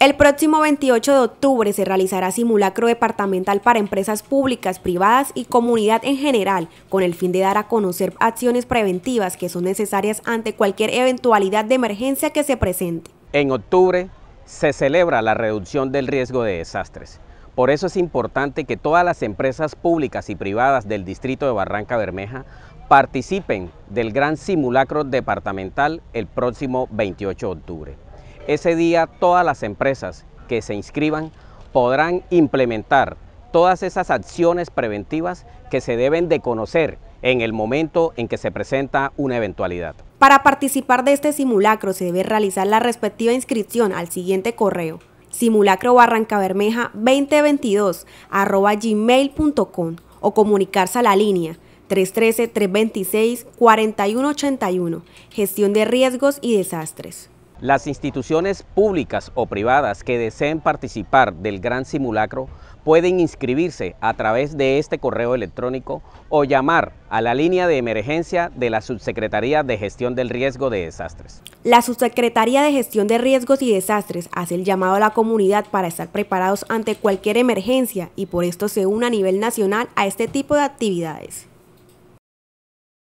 El próximo 28 de octubre se realizará simulacro departamental para empresas públicas, privadas y comunidad en general, con el fin de dar a conocer acciones preventivas que son necesarias ante cualquier eventualidad de emergencia que se presente. En octubre se celebra la reducción del riesgo de desastres. Por eso es importante que todas las empresas públicas y privadas del distrito de Barranca Bermeja participen del gran simulacro departamental el próximo 28 de octubre. Ese día todas las empresas que se inscriban podrán implementar todas esas acciones preventivas que se deben de conocer en el momento en que se presenta una eventualidad. Para participar de este simulacro se debe realizar la respectiva inscripción al siguiente correo simulacro barrancabermeja 2022 arroba gmail.com o comunicarse a la línea 313-326-4181, gestión de riesgos y desastres. Las instituciones públicas o privadas que deseen participar del Gran Simulacro pueden inscribirse a través de este correo electrónico o llamar a la línea de emergencia de la Subsecretaría de Gestión del Riesgo de Desastres. La Subsecretaría de Gestión de Riesgos y Desastres hace el llamado a la comunidad para estar preparados ante cualquier emergencia y por esto se une a nivel nacional a este tipo de actividades.